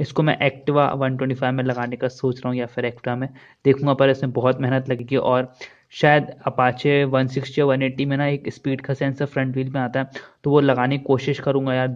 इसको मैं एक्टिवा 125 में लगाने का सोच रहा हूँ या फिर एक्टिवा में देखूंगा पर इसमें बहुत मेहनत लगेगी और शायद अपाचे 160 या 180 में ना एक स्पीड का सेंसर फ्रंट व्हील में आता है तो वो लगाने की कोशिश करूँगा यार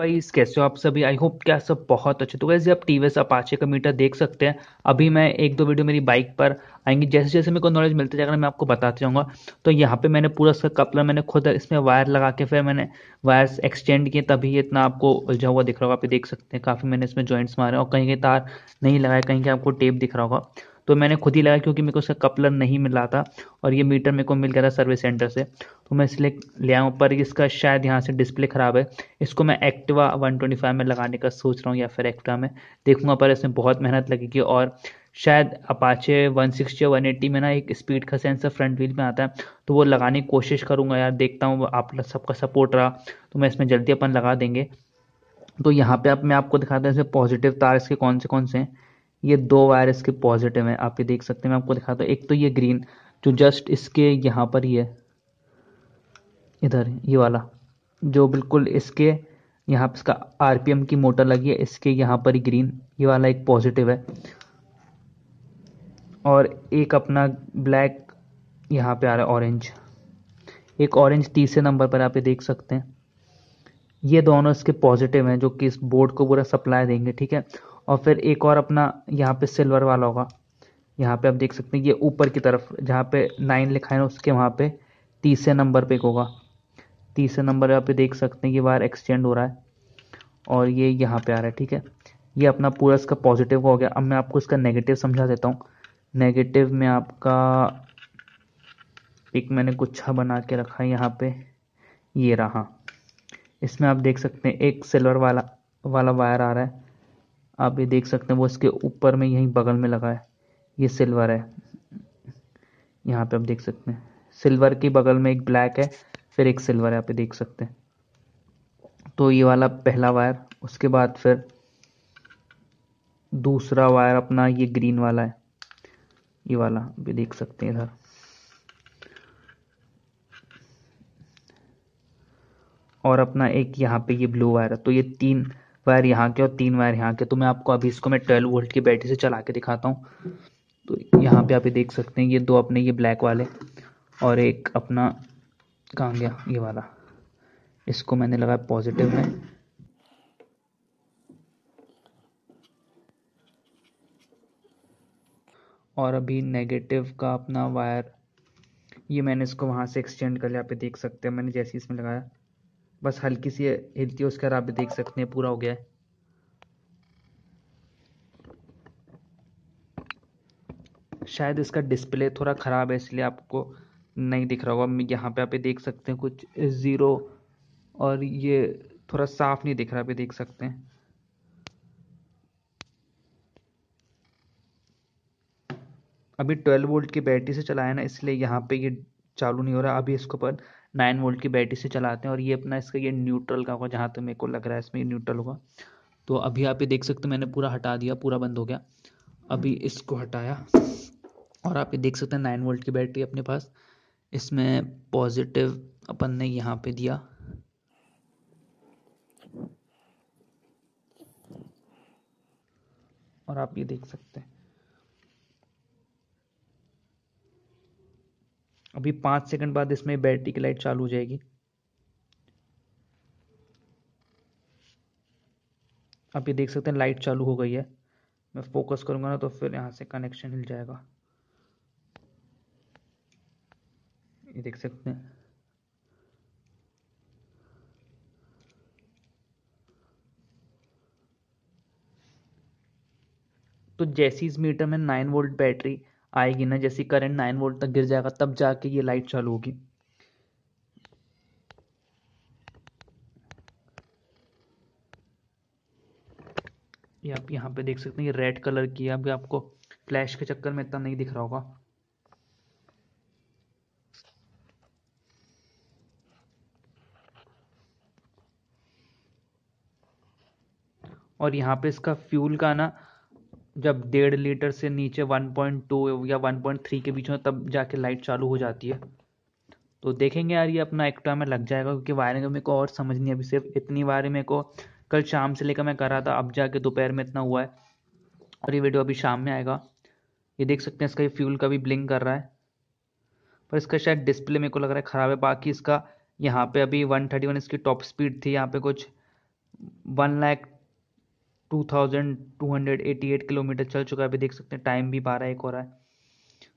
वाइज कैसे हो आप सभी आई होप क्या सब बहुत अच्छे तो वैसे आप टी वी एस अपाचे का मीटर देख सकते हैं अभी मैं एक दो वीडियो मेरी बाइक पर आएंगी जैसे जैसे मेरे को नॉलेज मिलता जाएगा मैं आपको बताते जाऊँगा तो यहाँ पे मैंने पूरा सा कपड़ा मैंने खुद इसमें वायर लगा के फिर मैंने वायर्स एक्सटेंड किए तभी इतना आपको उलझा हुआ दिख रहा होगा आप देख सकते हैं काफ़ी मैंने इसमें ज्वाइंट्स मारे और कहीं के तार नहीं लगाए कहीं के आपको टेप दिख रहा होगा तो मैंने खुद ही लगाया क्योंकि मेरे को उसका कपलर नहीं मिला था और ये मीटर मेरे को मिल गया था सर्विस सेंटर से तो मैं इसलिए ले आऊँ पर इसका शायद यहाँ से डिस्प्ले ख़राब है इसको मैं एक्टिवा वन में लगाने का सोच रहा हूँ या फिर एक्टिवा में देखूँगा पर इसमें बहुत मेहनत लगेगी और शायद अपाचे 160 या एट्टी में ना एक स्पीड का सेंसर फ्रंट व्हील में आता है तो वो लगाने की कोशिश करूँगा यार देखता हूँ आप सबका सपोर्ट रहा तो मैं इसमें जल्दी अपन लगा देंगे तो यहाँ पे अब आप मैं आपको दिखाता हूँ इसमें पॉजिटिव तार इसके कौन से कौन से हैं ये दो वायर इसके पॉजिटिव हैं आप ये देख सकते हैं मैं आपको दिखाता हूँ एक तो ये ग्रीन जो जस्ट इसके यहाँ पर ही है इधर ये वाला जो बिल्कुल इसके यहाँ पर इसका आरपीएम की मोटर लगी है इसके यहाँ पर ही ग्रीन ये वाला एक पॉजिटिव है और एक अपना ब्लैक यहाँ पे आ रहा है ऑरेंज एक ऑरेंज तीसरे नंबर पर आप ये देख सकते हैं ये दोनों इसके पॉजिटिव हैं जो कि इस बोर्ड को पूरा सप्लाई देंगे ठीक है और फिर एक और अपना यहाँ पे सिल्वर वाला होगा यहाँ पे आप देख सकते हैं ये ऊपर की तरफ जहाँ पे नाइन लिखा है ना उसके वहाँ पे तीसरे नंबर पे एक होगा तीसरे नंबर पे आप देख सकते हैं ये वायर एक्सटेंड हो रहा है और ये यहाँ पे आ रहा है ठीक है ये अपना पूरा इसका पॉजिटिव हो गया अब मैं आपको इसका नेगेटिव समझा देता हूँ नेगेटिव में आपका एक मैंने गुच्छा बना के रखा है यहाँ पे ये रहा इसमें आप देख सकते हैं एक सिल्वर वाला वाला वायर आ रहा है आप ये देख सकते हैं वो इसके ऊपर में यहीं बगल में लगा है ये सिल्वर है यहाँ पे आप देख सकते हैं सिल्वर के बगल में एक ब्लैक है फिर एक सिल्वर है आप ये देख सकते हैं तो ये वाला पहला वायर उसके बाद फिर दूसरा वायर अपना ये ग्रीन वाला है ये वाला भी देख सकते हैं इधर और अपना एक यहाँ पे ये ब्लू वायर है तो ये तीन वायर यहाँ के और तीन वायर यहाँ के तो मैं आपको अभी इसको मैं ट्वेल्व वोल्ट की बैटरी से चला के दिखाता हूँ तो यहाँ पे आप ये देख सकते हैं ये दो अपने ये ब्लैक वाले और एक अपना कहाँ गया ये वाला इसको मैंने लगाया पॉजिटिव में और अभी नेगेटिव का अपना वायर ये मैंने इसको वहाँ से एक्सटेंड कर लिया आप देख सकते हैं मैंने जैसे इसमें लगाया बस हल्की सी हिलती है उसके आप भी देख सकते हैं पूरा हो गया है शायद इसका डिस्प्ले थोड़ा ख़राब है इसलिए आपको नहीं दिख रहा होगा यहाँ पे आप देख सकते हैं कुछ ज़ीरो और ये थोड़ा साफ़ नहीं दिख रहा आप देख सकते हैं अभी 12 वोल्ट की बैटरी से चलाया ना इसलिए यहाँ पे ये चालू नहीं हो रहा अभी इसको पर नाइन वोल्ट की बैटरी से चलाते हैं और ये अपना इसका ये न्यूट्रल का होगा जहाँ तक तो मेरे को लग रहा है इसमें न्यूट्रल होगा तो अभी आप ये देख सकते हो मैंने पूरा हटा दिया पूरा बंद हो गया अभी इसको हटाया और आप ये देख सकते हैं नाइन वोल्ट की बैटरी अपने पास इसमें पॉजिटिव अपन ने यहाँ पे दिया और आप ये देख सकते हैं अभी पाँच सेकंड बाद इसमें बैटरी की लाइट चालू हो जाएगी आप ये देख सकते हैं लाइट चालू हो गई है मैं फोकस करूंगा ना तो फिर यहाँ से कनेक्शन हिल जाएगा ये देख सकते हैं तो जैसीज मीटर में नाइन वोल्ट बैटरी आएगी ना जैसे करंट नाइन वोल्ट तक गिर जाएगा तब जाके ये लाइट चालू होगी ये आप यहाँ पे देख सकते हैं ये रेड कलर की है अभी आपको फ्लैश के चक्कर में इतना नहीं दिख रहा होगा और यहाँ पे इसका फ्यूल का ना जब डेढ़ लीटर से नीचे 1.2 या 1.3 के बीच में तब जाके लाइट चालू हो जाती है तो देखेंगे यार ये अपना एक्टा में लग जाएगा क्योंकि वायरिंग मेरे को और समझ नहीं अभी सिर्फ इतनी वायरिंग मेरे को कल शाम से लेकर मैं कर रहा था अब जाके दोपहर में इतना हुआ है और ये वीडियो अभी शाम में आएगा ये देख सकते हैं इसका ये फ्यूल का भी ब्लिंक कर रहा है पर इसका शायद डिस्प्ले मेरे को लग रहा है ख़राब है बाकी इसका यहाँ पे अभी 131 इसकी टॉप स्पीड थी यहाँ पे कुछ वन लैख 2288 किलोमीटर चल चुका है अभी देख सकते हैं टाइम भी बारह एक हो रहा है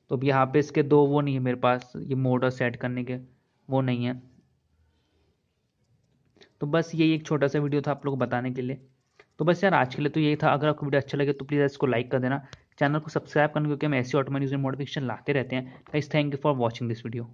तो अब यहाँ पे इसके दो वो नहीं है मेरे पास ये मोड और सेट करने के वो नहीं है तो बस यही एक छोटा सा वीडियो था आप लोग को बताने के लिए तो बस यार आज के लिए तो यही था अगर आपको वीडियो अच्छा लगे तो प्लीज़ इसको लाइक कर देना चैनल को सब्सक्राइब करना क्योंकि हम ऐसे ऑटोमेटिक नोटिफिकेशन लाते रहते हैं thank you for watching this video